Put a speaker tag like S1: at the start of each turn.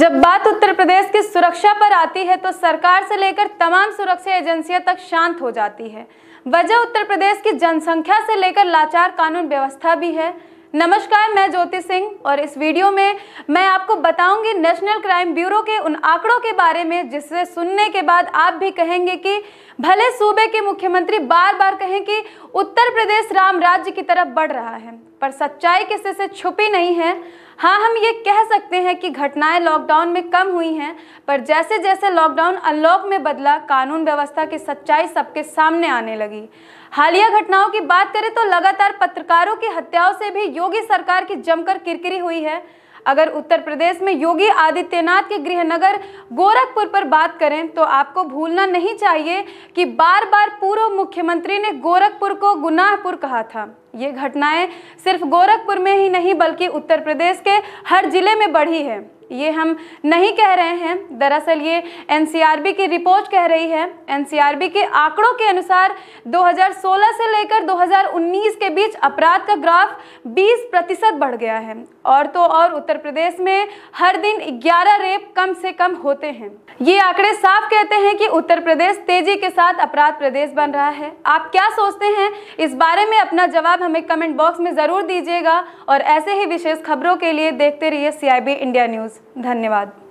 S1: जब बात उत्तर प्रदेश की सुरक्षा पर आती है तो सरकार से लेकर तमाम सुरक्षा एजेंसियां तक शांत हो जाती है वजह उत्तर प्रदेश की जनसंख्या से लेकर लाचार कानून व्यवस्था भी है नमस्कार मैं ज्योति सिंह और इस वीडियो में मैं आपको बताऊंगी नेशनल क्राइम ब्यूरो के उन आंकड़ों के बारे में जिससे सुनने के बाद आप भी कहेंगे कि भले सूबे के मुख्यमंत्री बार बार कहें कि उत्तर प्रदेश राम राज्य की तरफ बढ़ रहा है पर सच्चाई किसी से छुपी नहीं है हाँ हम ये कह सकते हैं कि घटनाएं लॉकडाउन में कम हुई हैं पर जैसे जैसे लॉकडाउन अनलॉक में बदला कानून व्यवस्था की सच्चाई सबके सामने आने लगी हालिया घटनाओं की बात करें तो लगातार पत्रकारों की हत्याओं से भी योगी सरकार की जमकर किरकिरी हुई है अगर उत्तर प्रदेश में योगी आदित्यनाथ के गृहनगर गोरखपुर पर बात करें तो आपको भूलना नहीं चाहिए कि बार बार पूर्व मुख्यमंत्री ने गोरखपुर को गुनाहपुर कहा था ये घटनाएं सिर्फ गोरखपुर में ही नहीं बल्कि उत्तर प्रदेश के हर जिले में बढ़ी है ये हम नहीं कह रहे हैं दरअसल ये एनसीआरबी की रिपोर्ट कह रही है एनसीआरबी के आंकड़ों के अनुसार 2016 से लेकर 2019 के बीच अपराध का ग्राफ 20 प्रतिशत बढ़ गया है और तो और उत्तर प्रदेश में हर दिन 11 रेप कम से कम होते हैं ये आंकड़े साफ कहते हैं कि उत्तर प्रदेश तेजी के साथ अपराध प्रदेश बन रहा है आप क्या सोचते हैं इस बारे में अपना जवाब हमें कमेंट बॉक्स में ज़रूर दीजिएगा और ऐसे ही विशेष खबरों के लिए देखते रहिए सी इंडिया न्यूज़ धन्यवाद